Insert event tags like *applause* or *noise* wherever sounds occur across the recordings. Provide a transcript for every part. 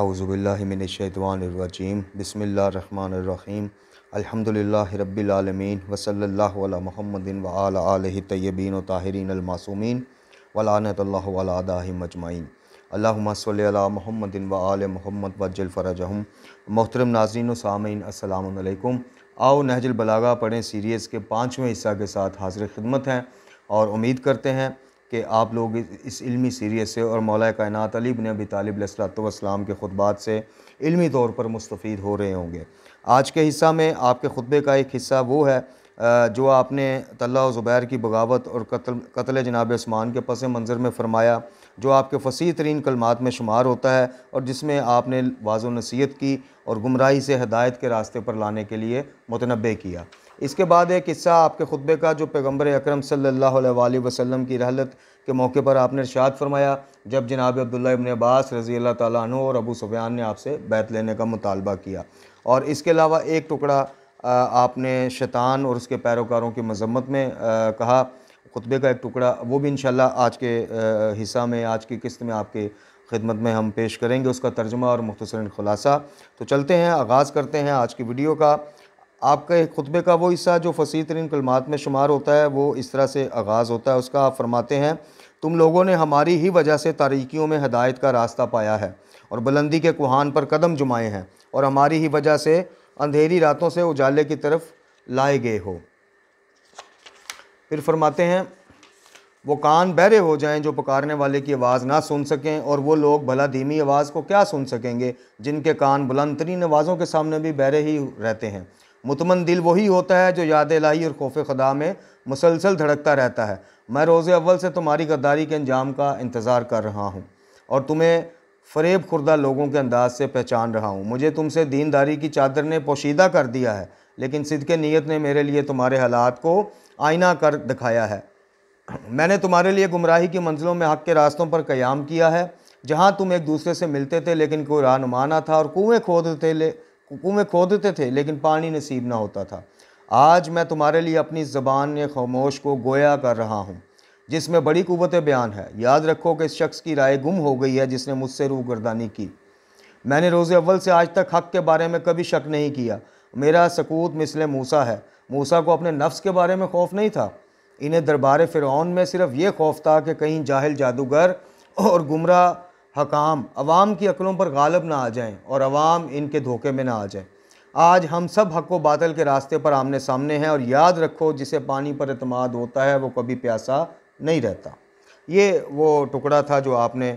आउज़बिल्लिमिनशैतवानरजीम बसमीम अलहमदिल्ला रबालमीन वसल महमदिन वाल तय्यबीन ताहरीन अलमासूमिन वलानतल्ला मजमाइन अल्लाम सल महमदिन वाल महमद वजल मोहतरम नाजीन व सामीन असलकम आओ नहजलबलागा पढ़ें सीरीज़ के पाँचवें हिस्सा के साथ हाजिर खिदमत हैं और उम्मीद करते हैं कि आप लोग इस इल्मी सीरीज़ से और मौला कायनत अलीब ने अभी तालिब के खुतबात से इल्मी तौर पर मुस्तफ़ हो रहे होंगे आज के हिस्सा में आपके खुतबे का एक हिस्सा वो है जो आपने तला ज़ुबैर की बगावत और कत्ल कत्ल जनाब आसमान के पस मंज़र में फ़रमाया जो आपके फसी तरीन कलमात में शुमार होता है और जिसमें आपने वाज नसीहत की और गुमराही से हदायत के रास्ते पर लाने के लिए मुतनबे किया इसके बाद एक किस्सा आपके खुतबे का जो पैगम्बर अक्रम सल्ला वसलम की रहलत के मौके पर आपने इर्शाद फरमाया जब जनाब अब्दुल्ला इबन अब्बास रज़ी अल्लाह तु और अबू सफियान ने आपसे बैत लेने का मुतालबा किया और इसके अलावा एक टुकड़ा आपने शैतान और उसके पैरोकारों की मजम्मत में कहा खुतबे का एक टुकड़ा वो भी इन आज के हिस्सा में आज की किस्त में आपके खिदमत में हम पेश करेंगे उसका तर्जमा और मुख्तर खुलासा तो चलते हैं आगाज़ करते हैं आज की वीडियो का आपके खुतबे का वो हिस्सा जो फसी तरीन कलमात में शुमार होता है वो इस तरह से आगाज़ होता है उसका आप फरमाते हैं तुम लोगों ने हमारी ही वजह से तारीकियों में हदायत का रास्ता पाया है और बुलंदी के कुहान पर कदम जुमाए हैं और हमारी ही वजह से अंधेरी रातों से उजाले की तरफ लाए गए हो फिर फरमाते हैं वो कान बहरे हो जाएं जो पुकारने वाले की आवाज़ ना सुन सकें और वो लोग भला धीमी आवाज़ को क्या सुन सकेंगे जिनके कान बुलंद तरीन आवाज़ों के सामने भी बहरे ही रहते हैं मुतमन दिल वही होता है जो याद लाही और खौफ ख़ुदा में मुसलसल धड़कता रहता है मैं रोज़ अव्वल से तुम्हारी गद्दारी के अंजाम का इंतज़ार कर रहा हूँ और तुम्हें फरेब खुर्दा लोगों के अंदाज से पहचान रहा हूँ मुझे तुमसे दीनदारी की चादर ने पोशीदा कर दिया है लेकिन सिद्ध के नीयत ने मेरे लिए तुम्हारे हालात को आईना कर दिखाया है मैंने तुम्हारे लिए गुमराही की मंजिलों में हक के रास्तों पर क़याम किया है जहाँ तुम एक दूसरे से मिलते थे लेकिन कोई रहनुमाना था और कुएँ खोदते कुएँ खोदते थे लेकिन पानी नसीब ना होता था आज मैं तुम्हारे लिए अपनी ज़बान खामोश को गोया कर रहा हूँ जिसमें बड़ी कुवत बयान है याद रखो कि इस शख्स की राय गुम हो गई है जिसने मुझसे गर्दानी की मैंने रोज़ अव्वल से आज तक हक़ के बारे में कभी शक नहीं किया मेरा सकूत मिसल मूसा है मूसा को अपने नफ्स के बारे में खौफ नहीं था इन्हें दरबार फ़िरौन में सिर्फ ये खौफ था कि कहीं जाहिल जादूगर और गुमराह हकाम अवाम की अकलों पर गालब ना आ जाएं और अवाम इनके धोखे में ना आ जाएं आज हम सब हक व बातल के रास्ते पर आमने सामने हैं और याद रखो जिसे पानी पर अतमाद होता है वो कभी प्यासा नहीं रहता ये वो टुकड़ा था जो आपने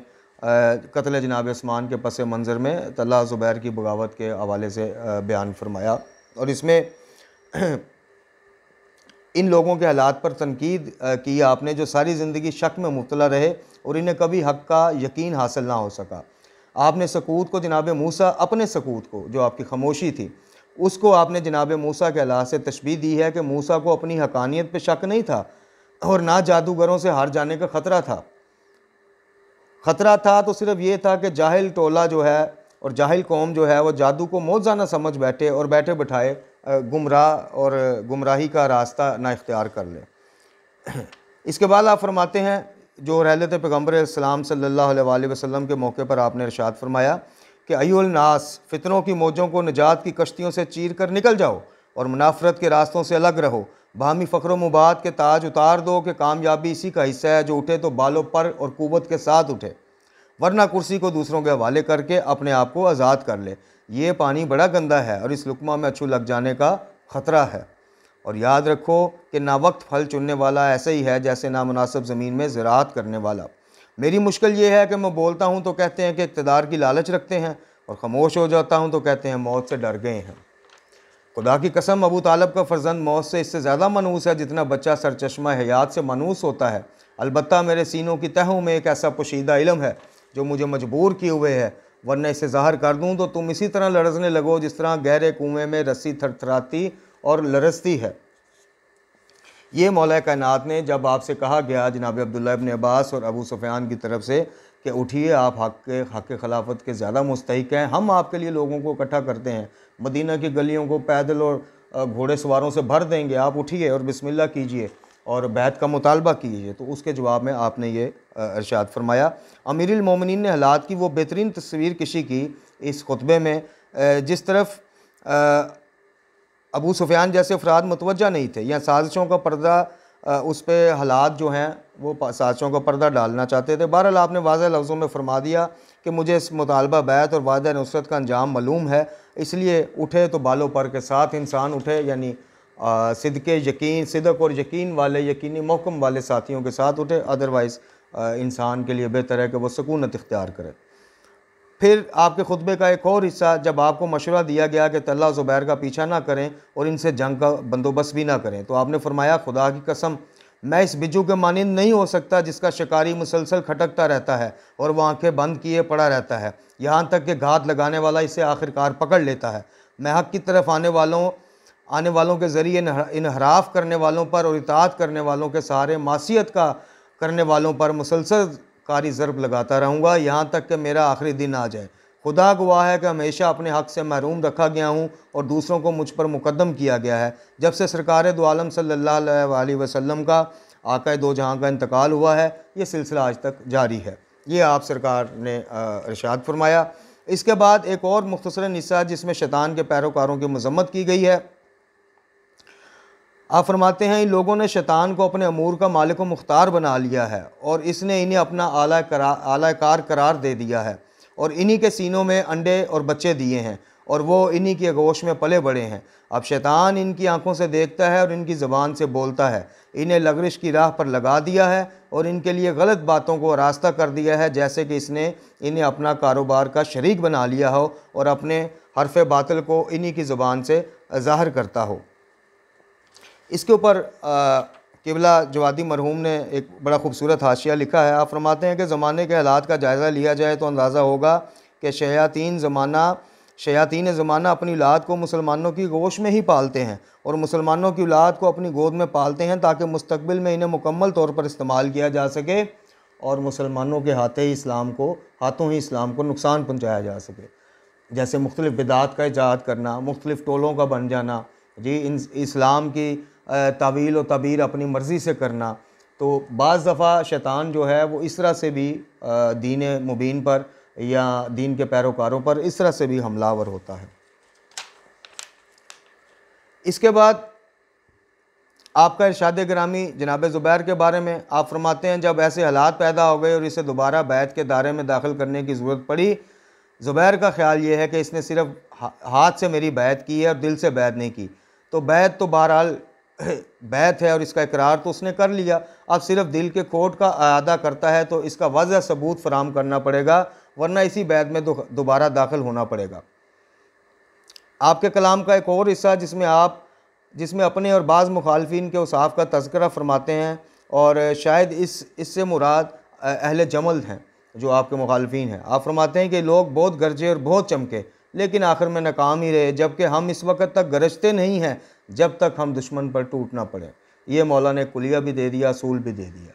कतल जनाब आसमान के पस मंज़र में तला ज़ुबैर की बगावत के हवाले से बयान फरमाया और इसमें *clears throat* इन लोगों के हालात पर तनकीद की आपने जो सारी ज़िंदगी शक में मुबला रहे और इन्हें कभी हक का यकीन हासिल ना हो सका आपने सकूत को जनाब मूसा अपने सकूत को जो आपकी खामोशी थी उसको आपने जनाब मूसा के अलाह से तशबी दी है कि मूसा को अपनी हकानियत पर शक नहीं था और ना जादूगरों से हार जाने का ख़तरा था ख़तरा था तो सिर्फ ये था कि जाहिल टोला जो है और जाहिल कौम जो है वो जादू को मौत जाना समझ बैठे और बैठे बैठाए गुमराह और गुमराही का रास्ता ना इख्तियार कर लें इसके बाद आप फरमाते हैं जो रहलत पैगम्बर इस्लाम सल्ला वसम के मौके पर आपने इरशाद फरमाया कि अयुलनास फितरों की मौजों को निजात की कश्तियों से चीर कर निकल जाओ और मुनाफरत के रास्तों से अलग रहो बामी फ़ख्र मुबाद के ताज उतार दो कि कामयाबी इसी का हिस्सा है जो उठे तो बालों पर और कुवत के साथ उठे वरना कुर्सी को दूसरों के हवाले करके अपने आप को आज़ाद कर ले ये पानी बड़ा गंदा है और इस लुकमा में अछू लग जाने का ख़तरा है और याद रखो कि ना वक्त फल चुनने वाला ऐसे ही है जैसे नामनासब ज़मीन में ज़रात करने वाला मेरी मुश्किल ये है कि मैं बोलता हूँ तो कहते हैं कि इकतदार की लालच रखते हैं और ख़मोश हो जाता हूँ तो कहते हैं मौत से डर गए हैं खुदा की कसम अबू तालब का फर्जंद मौत से इससे ज़्यादा मनूस है जितना बच्चा सरचमा हयात से मनूस होता है अलबत् मेरे सीनों की तहों में एक ऐसा पोशीदा इलम है जो मुझे मजबूर किए हुए है वरना इसे ज़ाहर कर दूं तो तुम इसी तरह लड़सने लगो जिस तरह गहरे कुएं में रस्सी थरथराती और लरसती है ये मौला कायनात ने जब आपसे कहा गया जनाब अब्दुल्ला इबन अब्बास और अबू सुफियान की तरफ से कि उठिए आप हक के हक खिलाफत के ज़्यादा मुस्तक हैं हम आपके लिए लोगों को इकट्ठा करते हैं मदीना की गलियों को पैदल और घोड़े सवारों से भर देंगे आप उठिए और बिस्मिल्लाह कीजिए और बैत का मुतालबा कीजिए तो उसके जवाब में आपने ये अरशाद फरमाया अमीर मोमिन ने हालात की वो बेहतरीन तस्वीर कशी की इस खुतबे में जिस तरफ अबू सुफियान जैसे अफराद मतवजा नहीं थे या साजिशों का पर्दा उस पर हालात जो हैं वो साजिशों का पर्दा डालना चाहते थे बहरहाल आपने वाज लफ्ज़ों में फरमा दिया कि मुझे इस मुतालबा बैत और वादा नुसरत का अंजाम मालूम है इसलिए उठे तो बालों पर के साथ इंसान उठे यानी सिद के यकीन सिदक और यकीन वाले यकीनी मौकम वाले साथियों के साथ उठे अदरवाइज़ इंसान के लिए बेहतर है कि वह सकूनत इख्तियार करे फिर आपके खुतबे का एक और हिस्सा जब आपको मशवरा दिया गया कि तल्ला ज़ुबैर का पीछा ना करें और इनसे जंग का बंदोबस्त भी ना करें तो आपने फरमाया खुदा की कसम मैं इस बिजू के मानंद नहीं हो सकता जिसका शिकारी मुसलसल खटकता रहता है और वह आंखें बंद किए पड़ा रहता है यहाँ तक कि घात लगाने वाला इसे आखिरकार पकड़ लेता है मैं हक की तरफ आने वालों आने वालों के ज़रिए इनहराफ करने वालों पर और इतात करने वालों के सहारे मासीत का करने वालों पर मुसलसल कारी ज़रब लगाता रहूँगा यहाँ तक कि मेरा आखिरी दिन आ जाए खुदा गवाह है कि हमेशा अपने हक़ से महरूम रखा गया हूँ और दूसरों को मुझ पर मुकदम किया गया है जब से सरकार दो सल्ला वसलम का आका दो जहाँ का इंतकाल हुआ है ये सिलसिला आज तक जारी है ये आप सरकार ने इरशाद फरमाया इसके बाद एक और मुख्तर हिस्सा जिसमें शैतान के पैरोकारों की मजम्मत की गई है आप फरमाते हैं इन लोगों ने शैतान को अपने अमूर का मालिक मुख्तार बना लिया है और इसने इन्हें अपना आला करा आला कार करार दे दिया है और इन्हीं के सीनों में अंडे और बच्चे दिए हैं और वो इन्हीं के गोश में पले बड़े हैं अब शैतान इनकी आंखों से देखता है और इनकी ज़बान से बोलता है इन्हें लगरिश की राह पर लगा दिया है और इनके लिए गलत बातों को रास्ता कर दिया है जैसे कि इसने इन्हें अपना कारोबार का शरीक बना लिया हो और अपने हरफ बातल को इन्हीं की जबान से ज़ाहिर करता हो इसके ऊपर किबला जवादी मरहूम ने एक बड़ा खूबसूरत हाशिया लिखा है आप फरमाते हैं कि ज़माने के हालात का जायज़ा लिया जाए तो अंदाज़ा होगा कि शयातीन ज़माना शयातीन ज़माना अपनी औलाद को मुसलमानों की गोश में ही पालते हैं और मुसलमानों की औलाद को अपनी गोद में पालते हैं ताकि मुस्तबिल में इन्हें मुकम्मल तौर पर इस्तेमाल किया जा सके और मुसलमानों के हाथे ही इस्लाम को हाथों ही इस्लाम को नुकसान पहुँचाया जा सके जैसे मुख्तलिफ़ बिदात का इजाद करना मुख्तलिफ़ टोलों का बन जाना जी इन इस्लाम की तावील और तबीर अपनी मर्ज़ी से करना तो बज़ दफ़ा शैतान जो है वो इस तरह से भी दीन मुबीन पर या दीन के पैरोकारों पर इस तरह से भी हमलावर होता है इसके बाद आपका इर्शाद ग्रामी जनाब ज़ुबैर के बारे में आप फरमाते हैं जब ऐसे हालात पैदा हो गए और इसे दोबारा बैत के दायरे में दाखिल करने की ज़रूरत पड़ी ज़ुबैर का ख्याल ये है कि इसने सिर्फ हाथ से मेरी बैत की है और दिल से बैत नहीं की तो बैत तो बहरहाल *coughs* बैत है और इसका इकरार तो उसने कर लिया अब सिर्फ दिल के कोट का अदा करता है तो इसका वजह सबूत फराम करना पड़ेगा वरना इसी बैत में दोबारा दाखिल होना पड़ेगा आपके कलाम का एक और हिस्सा जिसमें आप जिसमें अपने और बाज़ मुखालफिन के उसाफ़ का तस्करा फरमाते हैं और शायद इस इससे मुराद अहल जमल हैं जो आपके मुखालफन हैं आप फरमाते हैं कि लोग बहुत गरजे और बहुत चमके लेकिन आखिर में नाकाम ही रहे जबकि हम इस वक्त तक गरजते नहीं हैं जब तक हम दुश्मन पर टूटना पड़े ये मौला ने कुलिया भी दे दिया असूल भी दे दिया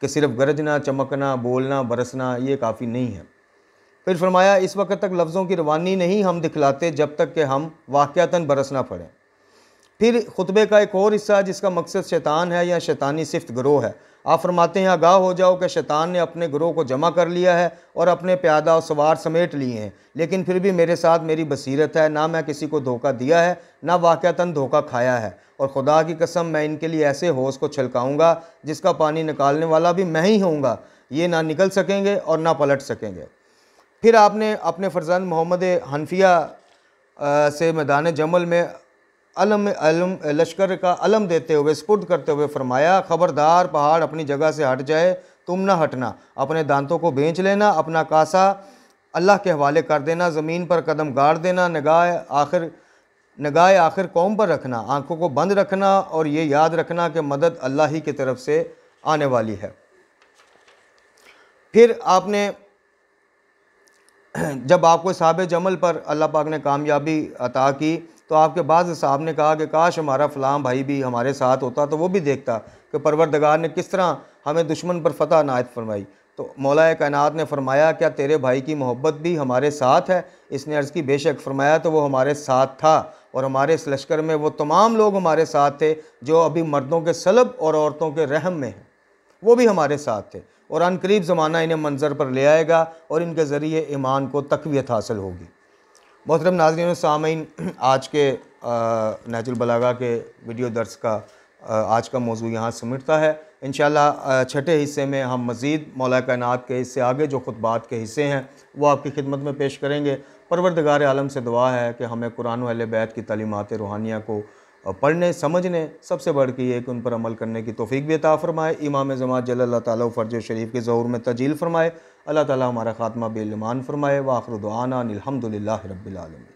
कि सिर्फ गरजना चमकना बोलना बरसना ये काफ़ी नहीं है फिर फरमाया इस वक्त तक लफ्ज़ों की रवानी नहीं हम दिखलाते जब तक कि हम वाक़ता बरसना पड़ें फिर खुतबे का एक और हिस्सा है जिसका मकसद शैतान है या शैतानी सिफ्त ग्रोह है आप फरमाते हैं आगाह हो जाओ कि शैतान ने अपने ग्रोह को जमा कर लिया है और अपने प्यादा और सवार समेट लिए हैं लेकिन फिर भी मेरे साथ मेरी बसीरत है ना मैं किसी को धोखा दिया है ना वाक़ता धोखा खाया है और ख़ुदा की कसम मैं इनके लिए ऐसे होश को छलकाऊँगा जिसका पानी निकालने वाला भी मैं ही होऊंगा ये ना निकल सकेंगे और ना पलट सकेंगे फिर आपने अपने फर्जंद मोहम्मद हनफिया से मैदान जमल में अलम अलम लश्कर का अलम देते हुए स्पुर्द करते हुए फरमाया ख़बरदार पहाड़ अपनी जगह से हट जाए तुम ना हटना अपने दांतों को बेच लेना अपना कासा अल्लाह के हवाले कर देना ज़मीन पर कदम गाड़ देना नगाह आखिर नगाह आखिर कौम पर रखना आंखों को बंद रखना और ये याद रखना कि मदद अल्लाह ही की तरफ से आने वाली है फिर आपने जब आपको साब जमल पर अल्लाह पाक ने कामयाबी अता की तो आपके बाद साहब ने कहा कि काश हमारा फलाम भाई भी हमारे साथ होता तो वो भी देखता कि परवरदगार ने किस तरह हमें दुश्मन पर फतह नायत फरमाई तो मौलाए कायनात ने फरमाया क्या तेरे भाई की मोहब्बत भी हमारे साथ है इसने अर्ज़ की बेशक फरमाया तो वो हमारे साथ था और हमारे इस लश्कर में वो तमाम लोग हमारे साथ थे जो अभी मर्दों के सलब और औरतों के रहम में हैं वो भी हमारे साथ थे और अनकरीब ज़माना इन्हें मंज़र पर ले आएगा और इनके ज़रिए ईमान को तकवीत हासिल होगी मोहतरम नाजरीन सामीन आज के नेचुरल बलागा के वीडियो दर्स का आज का मौजू यहाँ समिटता है इन छठे हिस्से में हम मज़ीद मौला कायनात के हिस्से आगे जो खुतबात के हिस्से हैं वो आपकी खिदमत में पेश करेंगे परवरदगार आलम से दुआ है कि हमें कुरान अल बैत की तलीमत रूहानिया को पढ़ने समझने सबसे बढ़ के ये कि उन पर अमल करने की तोफ़ी भी ताफ़रमाए फ़रमाए इमाम जमात जल्ला तरज शरीफ के ज़हूर में तजील फ़रमाए अल्लाह ताला हमारा ख़ात्मा बेलमान फ़रमाए वाखरुदाना अलहमदिल्ला रबालमी